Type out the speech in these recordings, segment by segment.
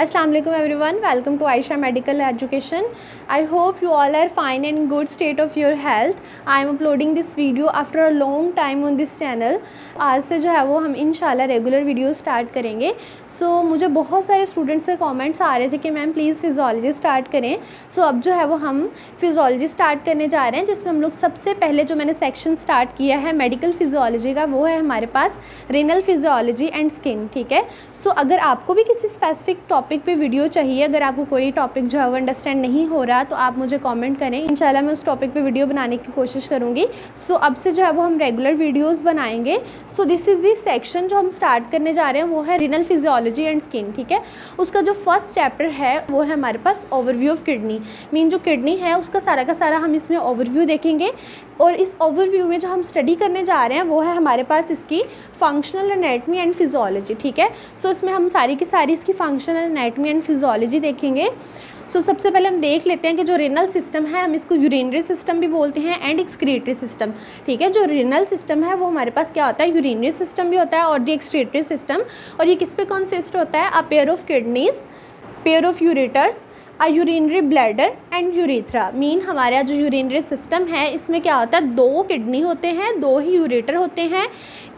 Aslam everyone welcome to Ayesha medical education I hope you all are fine and good state of your health I am uploading this video after a long time on this channel आज से जो है वो हम in regular video start करेंगे सो so, मुझे बहुत सारे स्टूडेंट्स के कॉमेंट्स आ रहे थे कि मैम प्लीज़ फिजोलॉजी स्टार्ट करें सो so, अब जो है वो हम फिजोलॉजी स्टार्ट करने जा रहे हैं जिसमें हम लोग सबसे पहले जो मैंने सेक्शन स्टार्ट किया है मेडिकल फिजोलॉजी का वो है हमारे पास रेनल फिजोलॉजी एंड स्किन ठीक है सो so, अगर आपको भी किसी स्पेसिफिक टॉपिक टॉपिक पे वीडियो चाहिए अगर आपको कोई टॉपिक जो है वो अंडरस्टैंड नहीं हो रहा तो आप मुझे कमेंट करें इंशाल्लाह मैं उस टॉपिक पे वीडियो बनाने की कोशिश करूँगी सो so, अब से जो है वो हम रेगुलर वीडियोज़ बनाएंगे so this is this section जो हम स्टार्ट करने जा रहे हैं वो है रिनल फिजियोलॉजी एंड स्किन ठीक है उसका जो फर्स्ट चैप्टर है वो है हमारे पास ओवरव्यू ऑफ किडनी मीन जो किडनी है उसका सारा का सारा हम इसमें ओवरव्यू देखेंगे और इस ओवरव्यू में जो हम स्टडी करने जा रहे हैं वो है हमारे पास इसकी फंक्शनल अनेटमी एंड फिजियोलॉजी ठीक है सो so, इसमें हम सारी की सारी इसकी फंक्शनल एनाटमी एंड फिजोलॉजी देखेंगे सो so, सबसे पहले हम देख लेते हैं कि जो रिनल सिस्टम है हम इसको यूरिनरी सिस्टम भी बोलते हैं एंड एक्सक्रीटरी सिस्टम ठीक है जो रिनल सिस्टम है वो हमारे पास क्या होता है यूरिनरी सिस्टम भी होता है और डी एक्सक्रीटरी सिस्टम और ये किस पे कॉन्सिस्ट होता है a pair of kidneys pair of ureters uh urinary bladder and urethra mean हमारा जो यूरिनरी सिस्टम है इसमें क्या होता है दो किडनी होते हैं दो ही यूरेटर होते हैं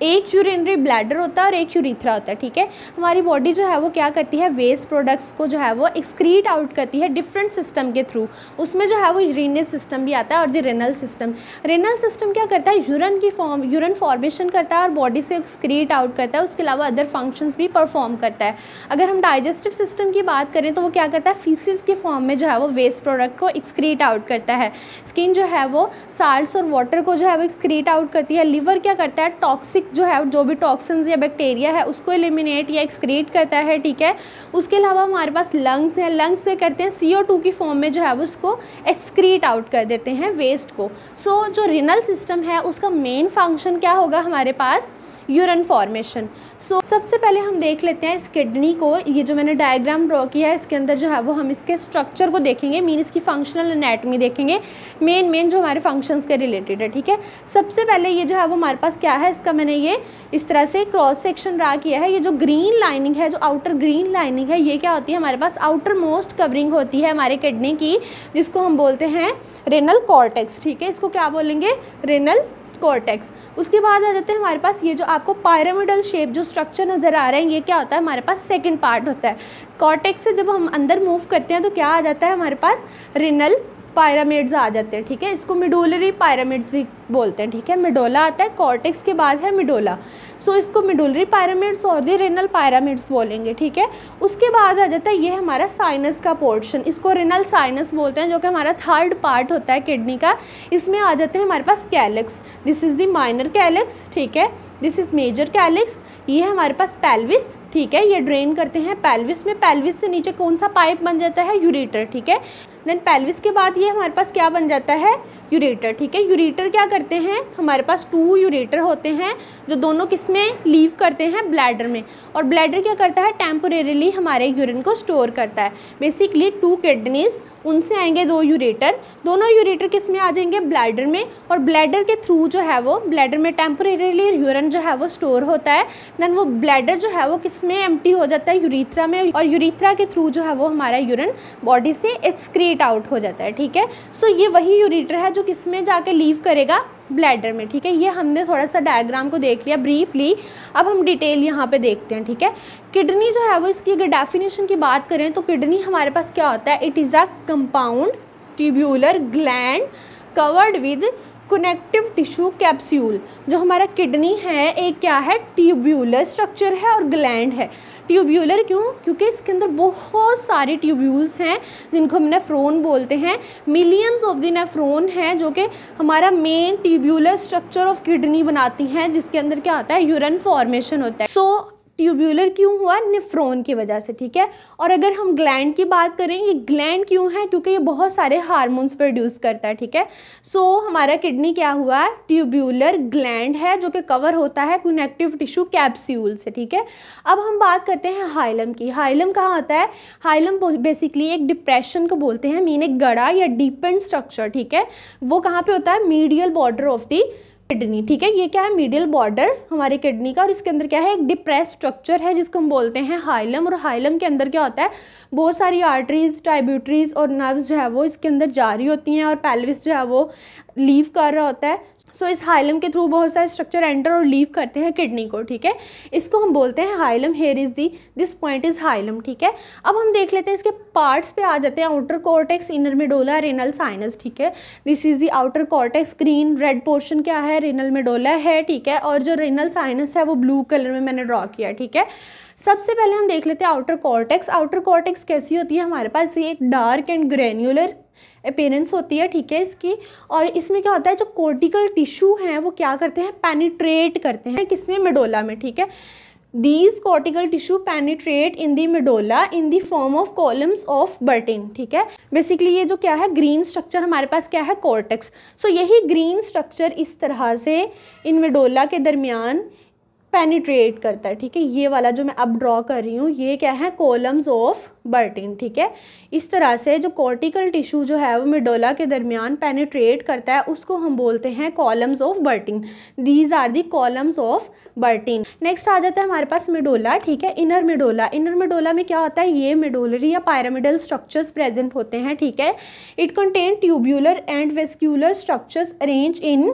एक यूरिनरी ब्लैडर होता है और एक यूरिथ्रा होता है ठीक है हमारी बॉडी जो है वो क्या करती है वेस्ट प्रोडक्ट्स को जो है वो एक्सक्रीट आउट करती है डिफरेंट सिस्टम के थ्रू उसमें जो है वो यूरिनरी सिस्टम भी आता है और जो रेनल सिस्टम रेनल सिस्टम क्या करता है यूरन की फॉर्म यूरन फॉर्मेशन करता है और बॉडी से एक्सक्रीट आउट करता है उसके अलावा अदर फंक्शंस भी परफॉर्म करता है अगर हम डाइजेस्टिव सिस्टम की बात करें तो वो क्या करता है फीसिस के फॉर्म में जो है वो वेस्ट प्रोडक्ट को एक्सक्रीट आउट करता है स्किन जो है वो साल्ट और वाटर को जो है वो एक्सक्रीट आउट करती है लीवर क्या करता है टॉक्सिक जो है जो भी टॉक्सिन्स या बैक्टीरिया है उसको एलिमिनेट या एक्सक्रीट करता है ठीक है उसके अलावा हमारे पास लंग्स हैं लंग्स से करते हैं सी की फॉर्म में जो है वो उसको एक्सक्रीट आउट कर देते हैं वेस्ट को सो so, जो रिनल सिस्टम है उसका मेन फंक्शन क्या होगा हमारे पास यूरन फॉर्मेशन सो सबसे पहले हम देख लेते हैं इस किडनी को ये जो मैंने डायग्राम ड्रॉ किया है इसके अंदर जो है वो हम इसके स्ट्रक्चर को देखेंगे मीन इसकी फंक्शनल एनेटमी देखेंगे मेन मेन जो हमारे फंक्शंस के रिलेटेड है ठीक है सबसे पहले ये जो है वो हमारे पास क्या है इसका मैंने ये इस तरह से क्रॉस सेक्शन ड्रा किया है ये जो ग्रीन लाइनिंग है जो आउटर ग्रीन लाइनिंग है ये क्या होती है हमारे पास आउटर मोस्ट कवरिंग होती है हमारे किडनी की जिसको हम बोलते हैं रेनल कॉर्टेक्स ठीक है इसको क्या बोलेंगे रेनल कॉर्टेक्स उसके बाद आ जाते हैं हमारे पास ये जो आपको पायरामिडल शेप जो स्ट्रक्चर नज़र आ रहे हैं ये क्या होता है हमारे पास सेकेंड पार्ट होता है कॉर्टेक्स से जब हम अंदर मूव करते हैं तो क्या आ जाता है हमारे पास रिनल पायरामिड्स आ जाते हैं ठीक है इसको मिडोलरी पायरामिड्स भी बोलते हैं ठीक है मिडोला आता है कॉर्टेक्स के बाद है मिडोला सो so, इसको मिडोलरी पैरामिड्स और दी रेनल पैरामिड्स बोलेंगे ठीक है उसके बाद आ जाता है ये हमारा साइनस का पोर्शन इसको रेनल साइनस बोलते हैं जो कि हमारा थर्ड पार्ट होता है किडनी का इसमें आ जाते हैं हमारे पास calyx this is the minor calyx ठीक है दिस इज़ मेजर कैलिक्स ये हमारे पास पैल्विस ठीक है ये ड्रेन करते हैं पैल्विस में पैल्विस से नीचे कौन सा पाइप बन जाता है यूरेटर ठीक है देन पेल्विस के बाद ये हमारे पास क्या बन जाता है यूरेटर ठीक है यूरेटर क्या कर करते हैं हमारे पास टू यूरेटर होते हैं जो दोनों किस में लीव करते हैं ब्लैडर में और ब्लैडर क्या करता है टेम्पोरेली हमारे यूरिन को स्टोर करता है बेसिकली टू किडनीज़ उनसे आएंगे दो यूरेटर दोनों यूरेटर किस में आ जाएंगे ब्लैडर में और ब्लैडर के थ्रू जो है वो ब्लैडर में टेम्परेली यूरन जो है वो स्टोर होता है देन वो ब्लैडर जो है वो किस में एम हो जाता है यूरीथ्रा में और यूरीथ्रा के थ्रू जो है वो हमारा यूरन बॉडी से एक्सक्रिएट आउट हो जाता है ठीक है सो so, ये वही यूरीटर है जो किस में जाके लीव करेगा ब्लैडर में ठीक है ये हमने थोड़ा सा डायग्राम को देख लिया ब्रीफली अब हम डिटेल यहाँ पे देखते हैं ठीक है किडनी जो है वो इसकी अगर डेफिनेशन की बात करें तो किडनी हमारे पास क्या होता है it is a compound tubular gland covered with connective tissue capsule जो हमारा किडनी है एक क्या है ट्यूब्यूलर स्ट्रक्चर है और ग्लैंड है ट्यूब्यूलर क्यों क्योंकि इसके अंदर बहुत सारे ट्यूब्यूल्स हैं जिनको हम नेफ्रोन बोलते हैं मिलियंस ऑफ दी नेफ्रोन हैं जो कि हमारा main tubular structure of kidney बनाती हैं जिसके अंदर क्या होता है यूरन फॉर्मेशन होता है सो so, ट्यूब्यूलर क्यों हुआ निफ्रोन की वजह से ठीक है और अगर हम ग्लैंड की बात करें ये ग्लैंड क्यों है क्योंकि ये बहुत सारे हार्मोन्स प्रोड्यूस करता है ठीक है सो हमारा किडनी क्या हुआ ट्यूब्यूलर ग्लैंड है जो कि कवर होता है कनेक्टिव टिश्यू कैप्स्यूल से ठीक है अब हम बात करते हैं हाइलम की हाइलम कहाँ आता है हाइलम बेसिकली एक डिप्रेशन को बोलते हैं मीन एक गड़ा या डीपेंड स्ट्रक्चर ठीक है वो कहाँ पर होता है medial border of the kidney ठीक है ये क्या है मीडियल बॉर्डर हमारे किडनी का और इसके अंदर क्या है एक डिप्रेस स्ट्रक्चर है जिसको हम बोलते हैं हाइलम और हाइलम के अंदर क्या होता है बहुत सारी आर्टरीज ट्राइब्यूटरीज और नर्व्स जो है वो इसके अंदर जारी होती हैं और पैलविस जो है वो लीव कर रहा होता है सो so, इस हाइलम के थ्रू बहुत सारे स्ट्रक्चर एंटर और लीव करते हैं किडनी को ठीक है इसको हम बोलते हैं hilum here is the this point is hilum ठीक है अब हम देख लेते हैं इसके पार्ट्स पे आ जाते हैं outer cortex inner medulla renal sinus ठीक है this is the outer cortex green red portion क्या है रेनल मेडोला है ठीक है और जो रेनल साइनस है वो ब्लू कलर में मैंने ड्रॉ किया ठीक है सबसे पहले हम देख लेते हैं आउटर कॉर्टेक्स आउटर कॉर्टेक्स कैसी होती है हमारे पास ये एक डार्क एंड ग्रेन्यूलर अपेरेंस होती है ठीक है इसकी और इसमें क्या होता है जो कोर्टिकल टिश्यू हैं वो क्या करते हैं पेनिट्रेट करते हैं किसमें मेडोला में ठीक है these cortical tissue penetrate in the medulla in the form of columns of Bertin ठीक है बेसिकली ये जो क्या है ग्रीन स्ट्रक्चर हमारे पास क्या है कॉर्टेक्स सो so, यही ग्रीन स्ट्रक्चर इस तरह से इन मेडोला के दरमियान पेनिट्रिएट करता है ठीक है ये वाला जो मैं अब ड्रॉ कर रही हूँ ये क्या है कॉलम्स ऑफ बर्टिन ठीक है इस तरह से जो कॉर्टिकल टिश्यू जो है वो मिडोला के दरमियान पेनिट्रिएट करता है उसको हम बोलते हैं columns of Bertin these are the columns of Bertin next आ जाता है हमारे पास मिडोला ठीक है इनर मिडोला इनर मिडोला में क्या होता है ये मिडोलरी या पैरामिडल स्ट्रक्चर्स प्रेजेंट होते हैं ठीक है it contain tubular and vascular structures arrange in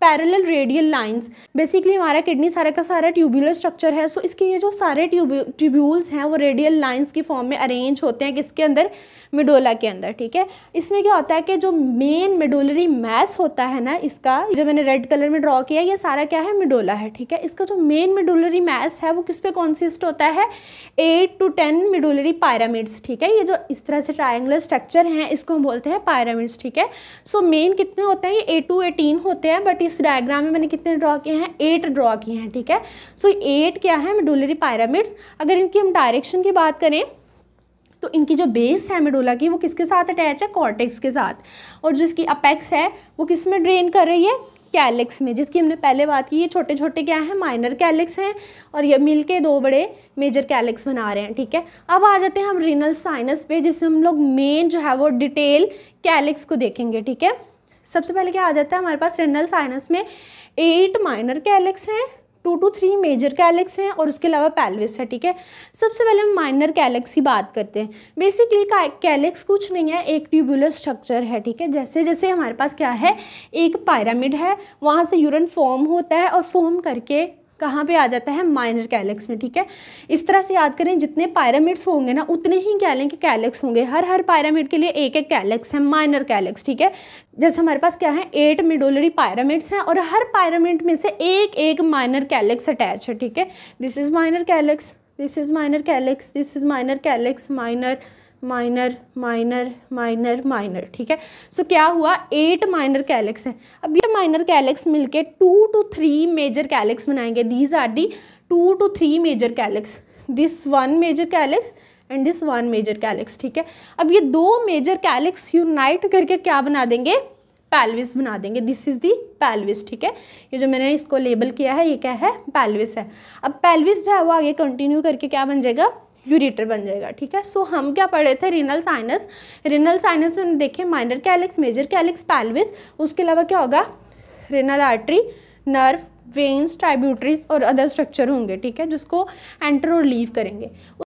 parallel radial lines basically हमारा किडनी सारा का सारा ट्यूबुलर स्ट्रक्चर है सो so इसके ये जो सारे ट्यूब्यूल्स हैं वो रेडियल लाइंस की फॉर्म में अरेंज होते हैं किसके अंदर मिडोला के अंदर ठीक है इसमें क्या होता है कि जो मेन मिडोलरी मैस होता है ना इसका जो मैंने रेड कलर में ड्रॉ किया ये सारा क्या है मिडोला है ठीक है इसका जो मेन मिडोलरी मैस है वो किस पे कॉन्सिस्ट होता है eight to ten medullary pyramids ठीक है ये जो इस तरह से ट्राइंगुलर स्ट्रक्चर हैं इसको हम बोलते हैं पायरामिड्स ठीक है सो so, मेन कितने होते हैं ये एट टू एटीन होते हैं बट इस डायग्राम में मैंने कितने ड्रॉ किए हैं एट ड्रॉ किए हैं ठीक है सो so, एट क्या है मेडुलरी पायरामिड्स अगर इनकी हम डायरेक्शन की बात करें तो इनकी जो बेस है मेडोला की वो किसके साथ अटैच है कॉर्टेक्स के साथ और जिसकी अपेक्स है वो किस में ड्रेन कर रही है कैलिक्स में जिसकी हमने पहले बात की ये छोटे छोटे क्या हैं माइनर कैलिक्स हैं और ये मिल के दो बड़े मेजर कैलिक्स बना रहे हैं ठीक है अब आ जाते हैं हम रीनल साइनस पे जिसमें हम लोग मेन जो है वो डिटेल कैलिक्स को देखेंगे ठीक है सबसे पहले क्या आ जाता है हमारे पास रेनल साइनस में एट माइनर कैलेक्स हैं two to three major calyx हैं और उसके अलावा पैलविस है ठीक है सबसे पहले हम माइनर कैलेक्स की बात करते हैं बेसिकली कैलेक्स कुछ नहीं है एक ट्यूबुलर स्ट्रक्चर है ठीक है जैसे जैसे हमारे पास क्या है एक पायरामिड है वहाँ से यूरन फॉर्म होता है और फॉर्म करके कहाँ पे आ जाता है माइनर कैलेक्स में ठीक है इस तरह से याद करें जितने पायरामिड्स होंगे ना उतने ही क्या लें कि कैलेक्स होंगे हर हर पायरामिड के लिए एक एक कैलेक्स है माइनर कैलेक्स ठीक है जैसे हमारे पास क्या है एट मिडोलरी पायरामिड्स हैं और हर पायरामिड में से एक एक माइनर कैलेक्स अटैच है ठीक है this is minor calyx this is minor calyx this is minor calyx minor minor minor minor minor ठीक है सो so, क्या हुआ एट माइनर कैलेक्स हैं अब ये माइनर कैलेक्स मिलके two to three major calyx बनाएंगे these are the two to three major calyx this one major calyx and this one major calyx ठीक है अब ये दो मेजर कैलेक्स यूनाइट करके क्या बना देंगे पैलविस बना देंगे दिस इज़ दी पैलविस ठीक है ये जो मैंने इसको लेबल किया है ये क्या है पैलविस है अब पैलविस जो है वो आगे कंटिन्यू करके क्या बन जाएगा यूरिटर बन जाएगा ठीक है सो so, हम क्या पढ़े थे रिनल साइनस रिनल साइनस में हम देखे minor calyx major calyx pelvis उसके अलावा क्या होगा renal artery nerve veins tributaries और अदर स्ट्रक्चर होंगे ठीक है जिसको एंटर और लीव करेंगे